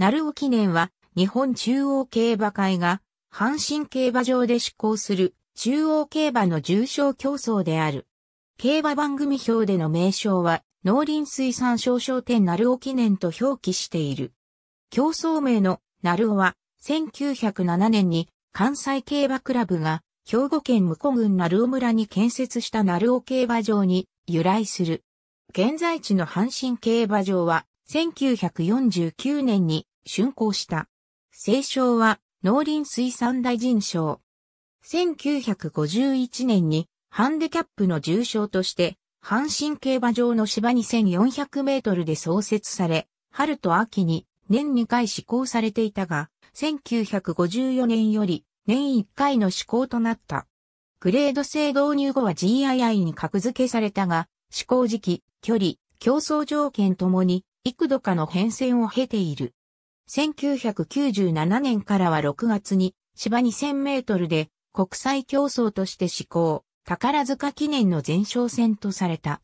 鳴尾記念は、日本中央競馬会が、阪神競馬場で施行する、中央競馬の重賞競争である。競馬番組表での名称は、農林水産省商店鳴尾記念と表記している。競争名の鳴尾は、1907年に関西競馬クラブが、兵庫県武庫郡鳴尾村に建設した鳴尾競馬場に由来する。現在地の阪神競馬場は、1949年に竣工した。聖少は農林水産大臣賞。1951年にハンデキャップの重賞として阪神競馬場の芝2400メートルで創設され、春と秋に年2回施行されていたが、1954年より年1回の施行となった。グレード制導入後は GII に格付けされたが、施行時期、距離、競争条件ともに幾度かの変遷を経ている。1997年からは6月に芝2000メートルで国際競争として施行、宝塚記念の前哨戦とされた。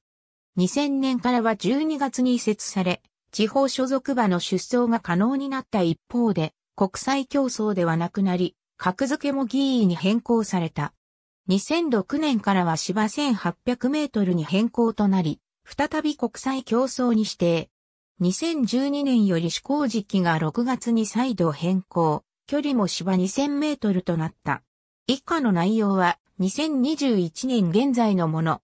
2000年からは12月に移設され、地方所属馬の出走が可能になった一方で、国際競争ではなくなり、格付けも議員に変更された。2006年からは芝1800メートルに変更となり、再び国際競争に指定。2012年より施行時期が6月に再度変更、距離も芝2000メートルとなった。以下の内容は2021年現在のもの。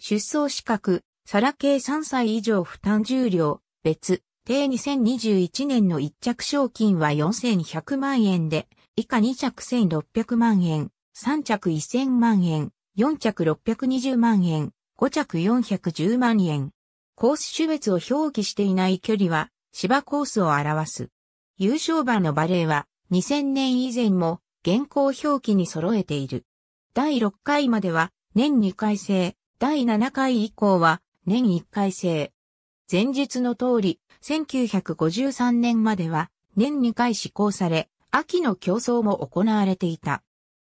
出走資格、皿系3歳以上負担重量、別、定2021年の1着賞金は4100万円で、以下2着1600万円、3着1000万円、4着620万円、5着410万円。コース種別を表記していない距離は芝コースを表す。優勝馬のバレーは2000年以前も現行表記に揃えている。第6回までは年2回制、第7回以降は年1回制。前述の通り、1953年までは年2回施行され、秋の競争も行われていた。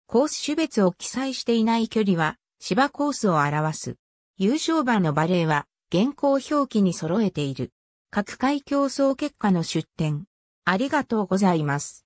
コース種別を記載していない距離は芝コースを表す。優勝馬のバレーは現行表記に揃えている。各界競争結果の出展。ありがとうございます。